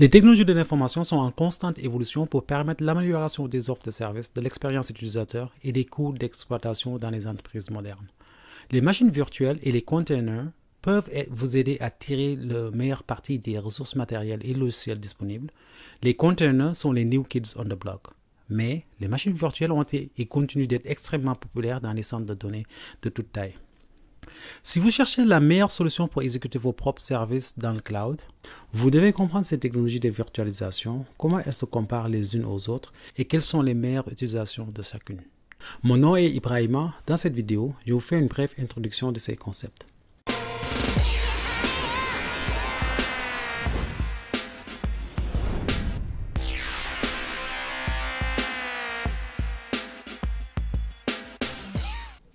Les technologies de l'information sont en constante évolution pour permettre l'amélioration des offres de services, de l'expérience utilisateur et des coûts d'exploitation dans les entreprises modernes. Les machines virtuelles et les containers peuvent vous aider à tirer le meilleur parti des ressources matérielles et logicielles disponibles. Les containers sont les new kids on the block. Mais les machines virtuelles ont été et continuent d'être extrêmement populaires dans les centres de données de toute taille. Si vous cherchez la meilleure solution pour exécuter vos propres services dans le cloud, vous devez comprendre ces technologies de virtualisation, comment elles se comparent les unes aux autres et quelles sont les meilleures utilisations de chacune. Mon nom est Ibrahima. Dans cette vidéo, je vous fais une brève introduction de ces concepts.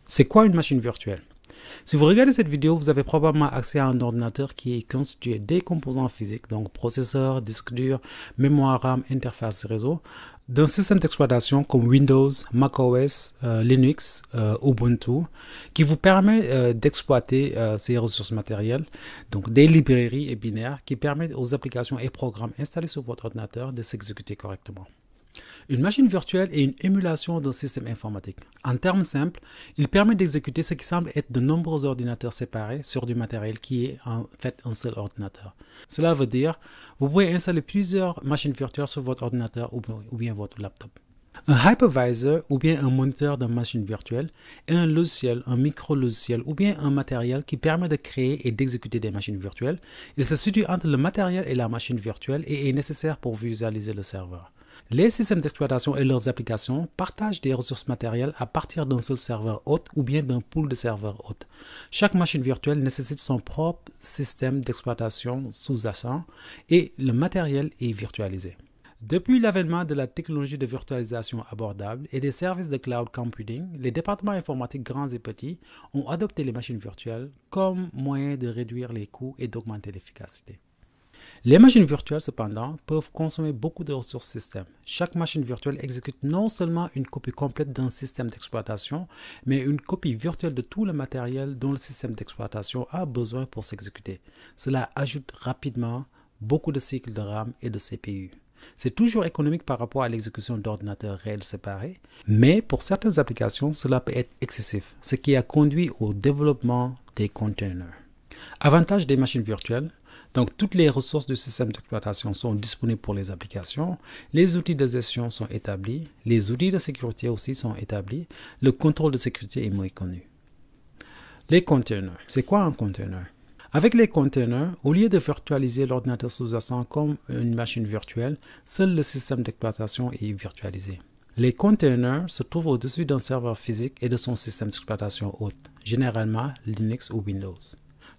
C'est quoi une machine virtuelle si vous regardez cette vidéo, vous avez probablement accès à un ordinateur qui est constitué des composants physiques, donc processeur, disque dur, mémoire RAM, interface réseau, d'un système d'exploitation comme Windows, macOS, OS, euh, Linux, euh, Ubuntu, qui vous permet euh, d'exploiter ces ressources matérielles, donc des librairies et binaires qui permettent aux applications et programmes installés sur votre ordinateur de s'exécuter correctement. Une machine virtuelle est une émulation d'un système informatique. En termes simples, il permet d'exécuter ce qui semble être de nombreux ordinateurs séparés sur du matériel qui est en fait un seul ordinateur. Cela veut dire, vous pouvez installer plusieurs machines virtuelles sur votre ordinateur ou bien votre laptop. Un hypervisor ou bien un moniteur de machine virtuelle est un logiciel, un micro-logiciel ou bien un matériel qui permet de créer et d'exécuter des machines virtuelles. Il se situe entre le matériel et la machine virtuelle et est nécessaire pour visualiser le serveur. Les systèmes d'exploitation et leurs applications partagent des ressources matérielles à partir d'un seul serveur hôte ou bien d'un pool de serveurs hôtes. Chaque machine virtuelle nécessite son propre système d'exploitation sous-jacent et le matériel est virtualisé. Depuis l'avènement de la technologie de virtualisation abordable et des services de cloud computing, les départements informatiques grands et petits ont adopté les machines virtuelles comme moyen de réduire les coûts et d'augmenter l'efficacité. Les machines virtuelles, cependant, peuvent consommer beaucoup de ressources système. Chaque machine virtuelle exécute non seulement une copie complète d'un système d'exploitation, mais une copie virtuelle de tout le matériel dont le système d'exploitation a besoin pour s'exécuter. Cela ajoute rapidement beaucoup de cycles de RAM et de CPU. C'est toujours économique par rapport à l'exécution d'ordinateurs réels séparés, mais pour certaines applications, cela peut être excessif, ce qui a conduit au développement des containers. Avantage des machines virtuelles, donc, toutes les ressources du système d'exploitation sont disponibles pour les applications. Les outils de gestion sont établis. Les outils de sécurité aussi sont établis. Le contrôle de sécurité est moins connu. Les containers. C'est quoi un container Avec les containers, au lieu de virtualiser l'ordinateur sous-jacent comme une machine virtuelle, seul le système d'exploitation est virtualisé. Les containers se trouvent au-dessus d'un serveur physique et de son système d'exploitation hôte, généralement Linux ou Windows.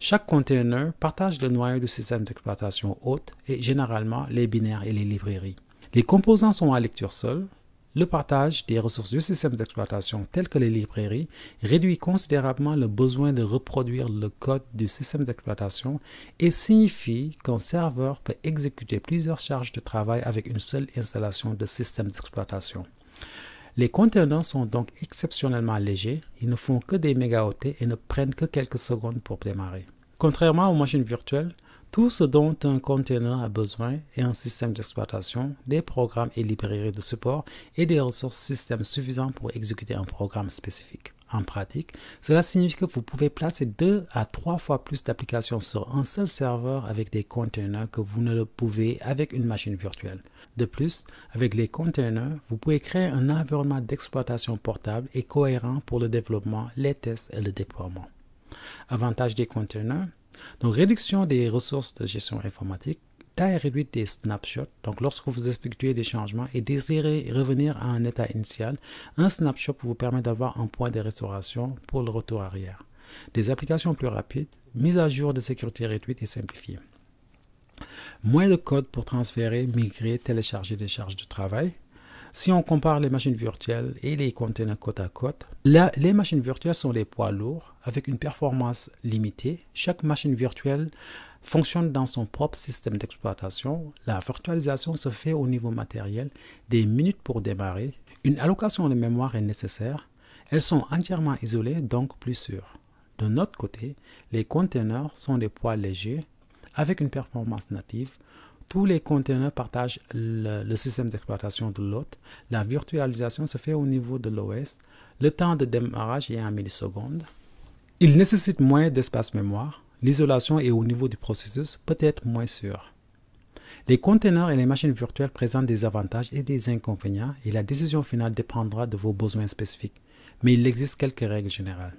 Chaque container partage le noyau du système d'exploitation hôte et généralement les binaires et les librairies. Les composants sont à lecture seule. Le partage des ressources du système d'exploitation telles que les librairies réduit considérablement le besoin de reproduire le code du système d'exploitation et signifie qu'un serveur peut exécuter plusieurs charges de travail avec une seule installation de système d'exploitation. Les contenants sont donc exceptionnellement légers, ils ne font que des mégaoctets et ne prennent que quelques secondes pour démarrer. Contrairement aux machines virtuelles, tout ce dont un conteneur a besoin est un système d'exploitation, des programmes et librairies de support et des ressources système suffisantes pour exécuter un programme spécifique. En pratique, cela signifie que vous pouvez placer deux à trois fois plus d'applications sur un seul serveur avec des containers que vous ne le pouvez avec une machine virtuelle. De plus, avec les conteneurs, vous pouvez créer un environnement d'exploitation portable et cohérent pour le développement, les tests et le déploiement. Avantage des containers donc, réduction des ressources de gestion informatique, taille réduite des snapshots. Donc, lorsque vous effectuez des changements et désirez revenir à un état initial, un snapshot vous permet d'avoir un point de restauration pour le retour arrière. Des applications plus rapides, mise à jour de sécurité réduite et simplifiée. Moins de code pour transférer, migrer, télécharger des charges de travail. Si on compare les machines virtuelles et les containers côte à côte, les machines virtuelles sont des poids lourds avec une performance limitée. Chaque machine virtuelle fonctionne dans son propre système d'exploitation. La virtualisation se fait au niveau matériel, des minutes pour démarrer. Une allocation de mémoire est nécessaire. Elles sont entièrement isolées, donc plus sûres. De notre côté, les containers sont des poids légers avec une performance native tous les conteneurs partagent le, système d'exploitation de l'hôte. La virtualisation se fait au niveau de l'OS. Le temps de démarrage est en millisecondes. Il nécessite moins d'espace mémoire. L'isolation est au niveau du processus peut-être moins sûre. Les conteneurs et les machines virtuelles présentent des avantages et des inconvénients et la décision finale dépendra de vos besoins spécifiques, mais il existe quelques règles générales.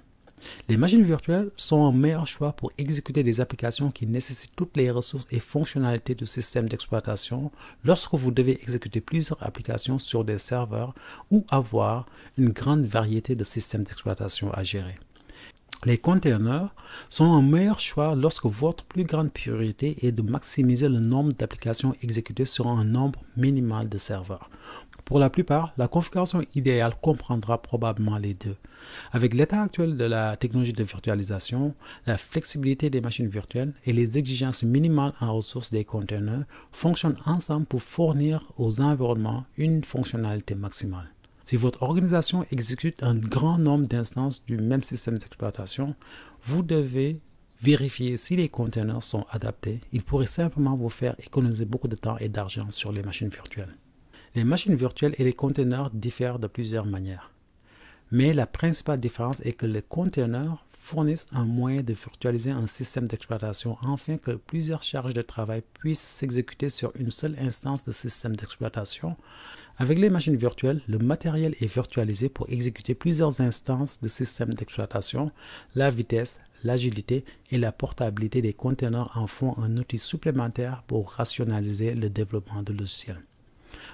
Les machines virtuelles sont un meilleur choix pour exécuter des applications qui nécessitent toutes les ressources et fonctionnalités du système d'exploitation lorsque vous devez exécuter plusieurs applications sur des serveurs ou avoir une grande variété de systèmes d'exploitation à gérer. Les containers sont un meilleur choix lorsque votre plus grande priorité est de maximiser le nombre d'applications exécutées sur un nombre minimal de serveurs. Pour la plupart, la configuration idéale comprendra probablement les deux. Avec l'état actuel de la technologie de virtualisation, la flexibilité des machines virtuelles et les exigences minimales en ressources des containers fonctionnent ensemble pour fournir aux environnements une fonctionnalité maximale. Si votre organisation exécute un grand nombre d'instances du même système d'exploitation, vous devez vérifier si les containers sont adaptés. Ils pourraient simplement vous faire économiser beaucoup de temps et d'argent sur les machines virtuelles. Les machines virtuelles et les containers diffèrent de plusieurs manières. Mais la principale différence est que les containers fournissent un moyen de virtualiser un système d'exploitation afin que plusieurs charges de travail puissent s'exécuter sur une seule instance de système d'exploitation. Avec les machines virtuelles, le matériel est virtualisé pour exécuter plusieurs instances de système d'exploitation. La vitesse, l'agilité et la portabilité des containers en font un outil supplémentaire pour rationaliser le développement de logiciels.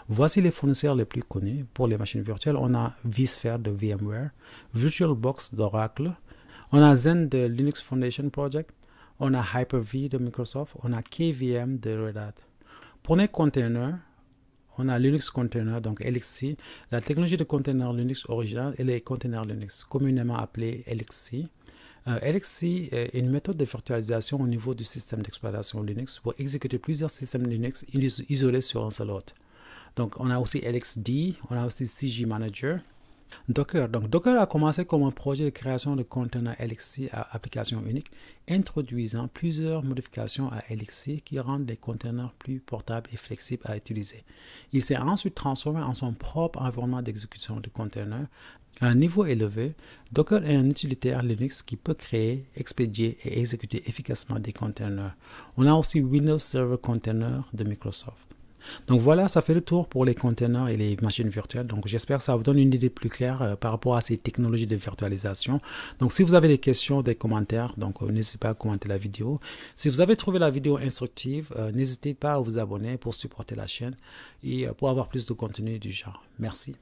Voici les fournisseurs les plus connus pour les machines virtuelles. On a vSphere de VMware, VirtualBox d'Oracle, on a Zen de Linux Foundation Project, on a Hyper-V de Microsoft, on a KVM de Red Hat. Pour les containers, on a Linux Container, donc LXC. la technologie de container Linux originale et les containers Linux, communément appelés LXC. Euh, LXC est une méthode de virtualisation au niveau du système d'exploitation Linux pour exécuter plusieurs systèmes Linux isolés sur un seul hôte. Donc, on a aussi LXD, on a aussi CG Manager. Docker. Donc, Docker a commencé comme un projet de création de conteneurs LXC à application unique, introduisant plusieurs modifications à LXC qui rendent les conteneurs plus portables et flexibles à utiliser. Il s'est ensuite transformé en son propre environnement d'exécution de conteneurs. À un niveau élevé, Docker est un utilitaire Linux qui peut créer, expédier et exécuter efficacement des conteneurs. On a aussi Windows Server Container de Microsoft. Donc voilà, ça fait le tour pour les containers et les machines virtuelles. Donc j'espère que ça vous donne une idée plus claire euh, par rapport à ces technologies de virtualisation. Donc si vous avez des questions, des commentaires, donc euh, n'hésitez pas à commenter la vidéo. Si vous avez trouvé la vidéo instructive, euh, n'hésitez pas à vous abonner pour supporter la chaîne et pour avoir plus de contenu du genre. Merci.